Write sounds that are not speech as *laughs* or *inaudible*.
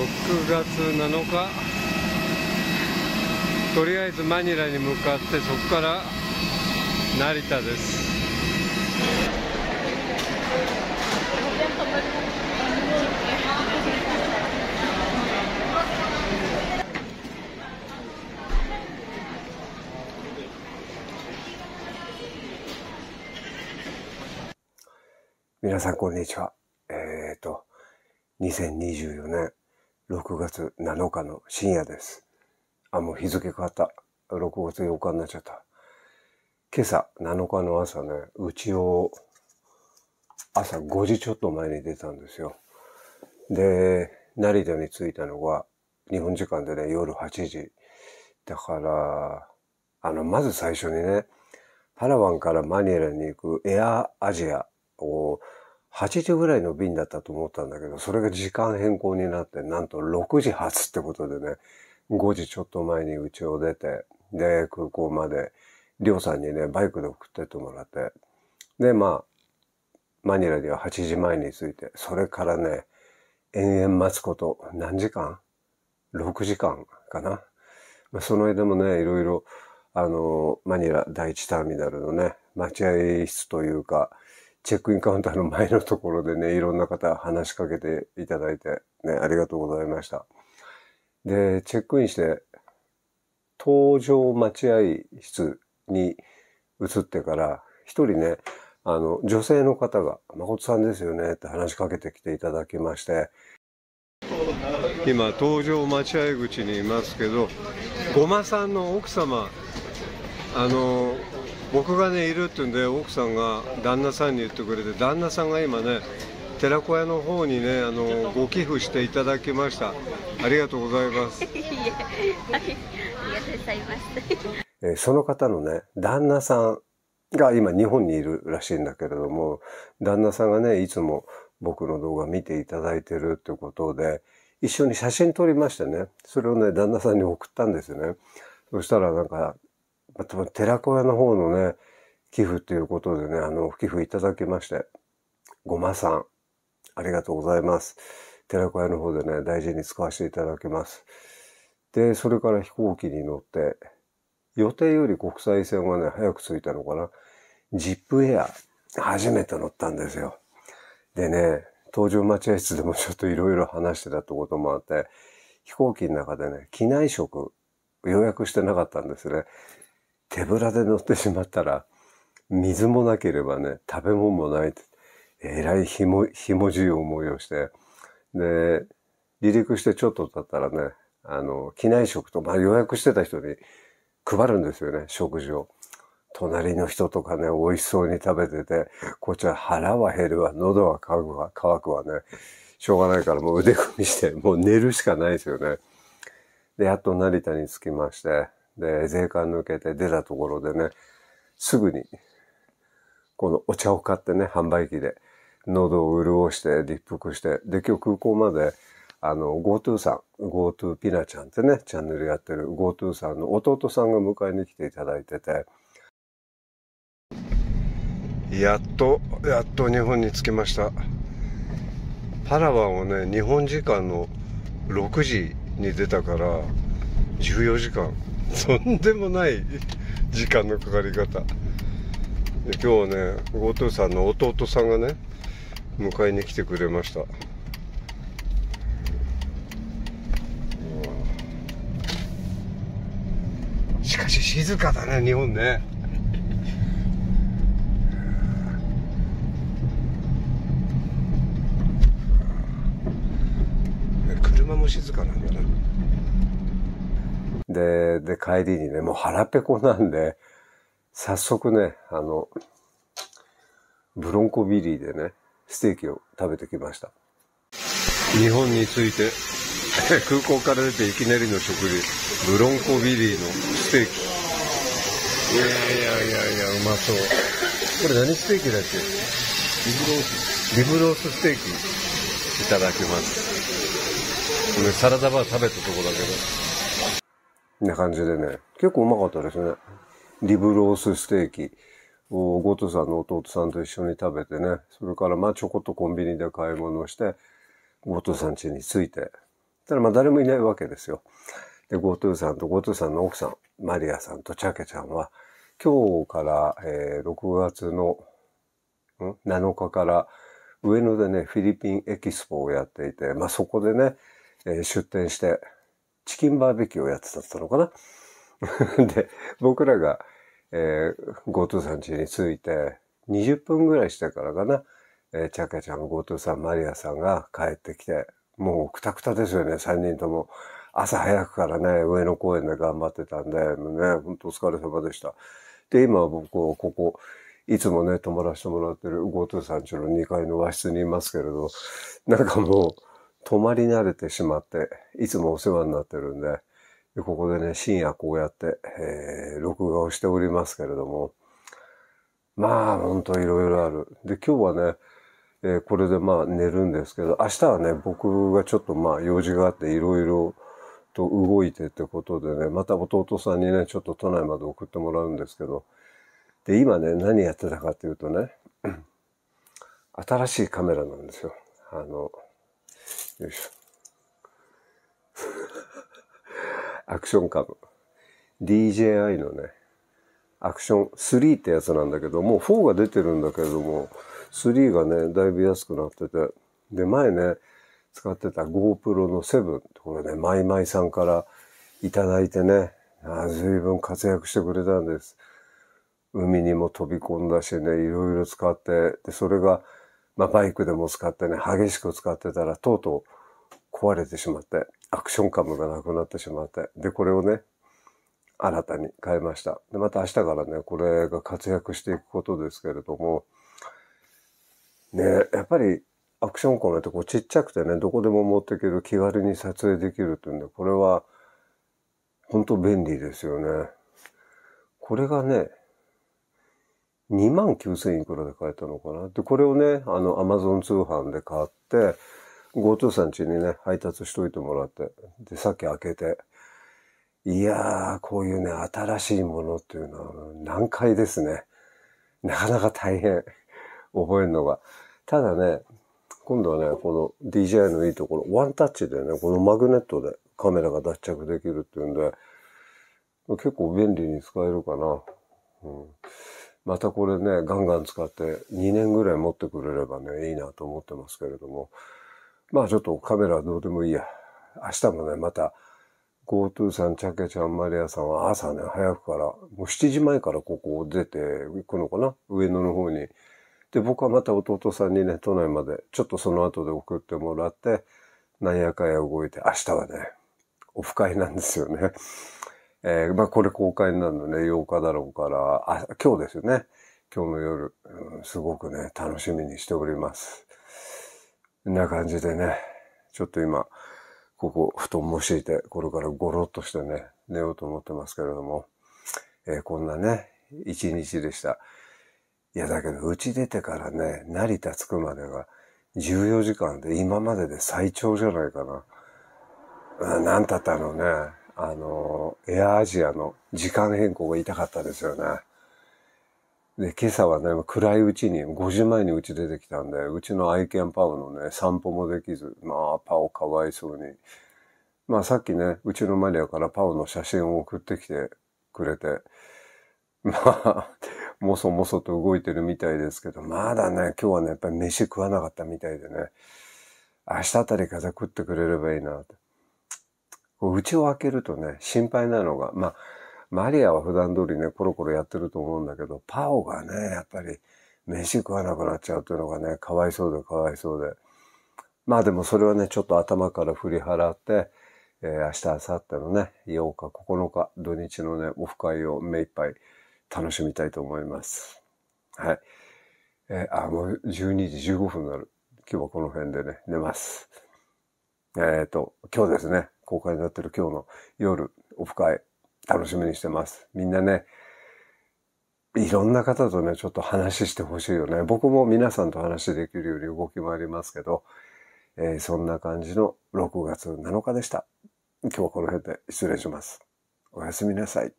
6月7日とりあえずマニラに向かってそこから成田です皆さんこんにちは。えっ、ー、と、2024年6月7日の深夜です。あ、もう日付変わった。6月8日になっちゃった。今朝、7日の朝ね、うちを朝5時ちょっと前に出たんですよ。で、成田に着いたのが、日本時間でね、夜8時。だから、あの、まず最初にね、パラワンからマニラに行くエアアジアを8時ぐらいの便だったと思ったんだけど、それが時間変更になって、なんと6時発ってことでね、5時ちょっと前に家を出て、で、空港まで、りょうさんにね、バイクで送ってってもらって、で、まあ、マニラには8時前に着いて、それからね、延々待つこと、何時間 ?6 時間かな。まあ、その間もね、いろいろ、あの、マニラ第一ターミナルのね、待合室というか、チェックインカウンターの前のところでね、いろんな方話しかけていただいて、ね、ありがとうございました。で、チェックインして、搭乗待合室に移ってから、一人ね、あの、女性の方が、誠さんですよねって話しかけてきていただきまして、今、搭乗待合口にいますけど、ごまさんの奥様、あの、僕がねいるって言うんで奥さんが旦那さんに言ってくれて旦那さんが今ね寺子屋の方にねあのご寄付していただきましたありがとうございますいその方のね旦那さんが今日本にいるらしいんだけれども旦那さんがねいつも僕の動画見ていただいてるってことで一緒に写真撮りましてねそれをね旦那さんに送ったんですよねそしたらなんかあと、寺子屋の方のね、寄付ということでね、あの、寄付いただきまして、ごまさん、ありがとうございます。寺子屋の方でね、大事に使わせていただきます。で、それから飛行機に乗って、予定より国際線はね、早く着いたのかな。ジップエア、初めて乗ったんですよ。でね、搭乗待合室でもちょっといろいろ話してたってこともあって、飛行機の中でね、機内食予約してなかったんですね。手ぶらで乗ってしまったら、水もなければね、食べ物もない。えらいひも、ひもじい思いをして。で、離陸してちょっと経ったらね、あの、機内食と、まあ予約してた人に配るんですよね、食事を。隣の人とかね、美味しそうに食べてて、こっちは腹は減るわ、喉は乾くわ、乾くわね。しょうがないからもう腕組みして、もう寝るしかないですよね。で、やっと成田に着きまして、で、税関抜けて出たところでね、すぐに、このお茶を買ってね、販売機で、喉を潤して立腹して、で、今日空港まで、あの、GoTo さん、GoTo ピナちゃんってね、チャンネルやってる GoTo さんの弟さんが迎えに来ていただいてて、やっと、やっと日本に着きました。パラワンをね、日本時間の6時に出たから、14時間とんでもない時間のかかり方で今日ね後藤さんの弟さんがね迎えに来てくれましたしかし静かだね日本ね車も静かなんだなで、で、帰りにね、もう腹ペコなんで、早速ね、あの、ブロンコビリーでね、ステーキを食べてきました。日本に着いて、*laughs* 空港から出ていきなりの食事、ブロンコビリーのステーキ。いやいやいやいや、うまそう。これ何ステーキだっけリブロース。リブロースステーキ、いただきます。これサラダバー食べたとこだけど。な感じでね、結構うまかったですね。リブロースステーキをゴトさんの弟さんと一緒に食べてね、それからまあちょこっとコンビニで買い物をして、ゴトさん家に着いて、ただまあ誰もいないわけですよ。で、ゴトさんとゴトさんの奥さん、マリアさんとチャケちゃんは、今日から、えー、6月のん7日から上野でね、フィリピンエキスポをやっていて、まあそこでね、えー、出店して、チキンバーベキューをやってたのかな *laughs* で、僕らが、えー、GoTo さん家に着いて、20分ぐらいしてからかな、えー、チャカちゃん、GoTo さん、マリアさんが帰ってきて、もうくたくたですよね、3人とも。朝早くからね、上野公園で頑張ってたんで、もうね、ほんとお疲れ様でした。で、今僕、ここ、いつもね、泊まらせてもらってる GoTo さんちの2階の和室にいますけれど、なんかもう、泊まり慣れてしまって、いつもお世話になってるんで、ここでね、深夜こうやって、えー、録画をしておりますけれども、まあ、ほんといろいろある。で、今日はね、えー、これでまあ寝るんですけど、明日はね、僕がちょっとまあ用事があっていろいろと動いてってことでね、また弟さんにね、ちょっと都内まで送ってもらうんですけど、で、今ね、何やってたかっていうとね、*clears throat* 新しいカメラなんですよ。あの、よいしょ。アクションカム。DJI のね、アクション3ってやつなんだけど、もう4が出てるんだけれども、3がね、だいぶ安くなってて。で、前ね、使ってた GoPro の7、これね、マイマイさんからいただいてね、あ随分活躍してくれたんです。海にも飛び込んだしね、いろいろ使って、で、それがまあ、バイクでも使ってね、激しく使ってたら、とうとう壊れてしまって、アクションカムがなくなってしまって、で、これをね、新たに変えました。で、また明日からね、これが活躍していくことですけれども、ね、やっぱりアクションカムってこうちっちゃくてね、どこでも持っていける、気軽に撮影できるっていうんで、これは、本当便利ですよね。これがね、2万9000いくらで買えたのかな。で、これをね、あの、Amazon 通販で買って、GoTo さん家にね、配達しといてもらって、で、さっき開けて、いやー、こういうね、新しいものっていうのは難解ですね。なかなか大変、覚えるのが。ただね、今度はね、この DJI のいいところ、ワンタッチでね、このマグネットでカメラが脱着できるっていうんで、結構便利に使えるかな。うんまたこれね、ガンガン使って2年ぐらい持ってくれればね、いいなと思ってますけれども、まあちょっとカメラどうでもいいや。明日もね、また、GoTo さん、チャケちゃん、マリアさんは朝ね、早くから、もう7時前からここを出て行くのかな上野の方に。で、僕はまた弟さんにね、都内まで、ちょっとその後で送ってもらって、なんやかんや動いて、明日はね、オフ会なんですよね。えー、まあこれ公開になるのね、8日だろうから、あ、今日ですよね。今日の夜、うん、すごくね、楽しみにしております。んな感じでね、ちょっと今、ここ、布団も敷いて、これからゴロッとしてね、寝ようと思ってますけれども、えー、こんなね、一日でした。いや、だけど、うち出てからね、成田着くまでが14時間で、今までで最長じゃないかな。うん、なんたったのね、あの、エアアジアの時間変更が痛かったですよね。で、今朝はね、暗いうちに、5時前にうち出てきたんで、うちの愛犬パウのね、散歩もできず、まあ、パオかわいそうに。まあ、さっきね、うちのマリアからパオの写真を送ってきてくれて、まあ、*laughs* もそもそと動いてるみたいですけど、まだね、今日はね、やっぱり飯食わなかったみたいでね、明日あたり風ら食ってくれればいいなと。家を開けるとね、心配なのが、まあ、マリアは普段通りね、コロコロやってると思うんだけど、パオがね、やっぱり飯食わなくなっちゃうというのがね、かわいそうでかわいそうで。まあでもそれはね、ちょっと頭から振り払って、えー、明日、明後日のね、8日、9日、土日のね、オフ会を目いっぱい楽しみたいと思います。はい。えー、あ、もう12時15分になる。今日はこの辺でね、寝ます。えっ、ー、と、今日ですね、公開になってる今日の夜、オフ会、楽しみにしてます。みんなね、いろんな方とね、ちょっと話してほしいよね。僕も皆さんと話できるように動き回りますけど、えー、そんな感じの6月7日でした。今日はこの辺で失礼します。おやすみなさい。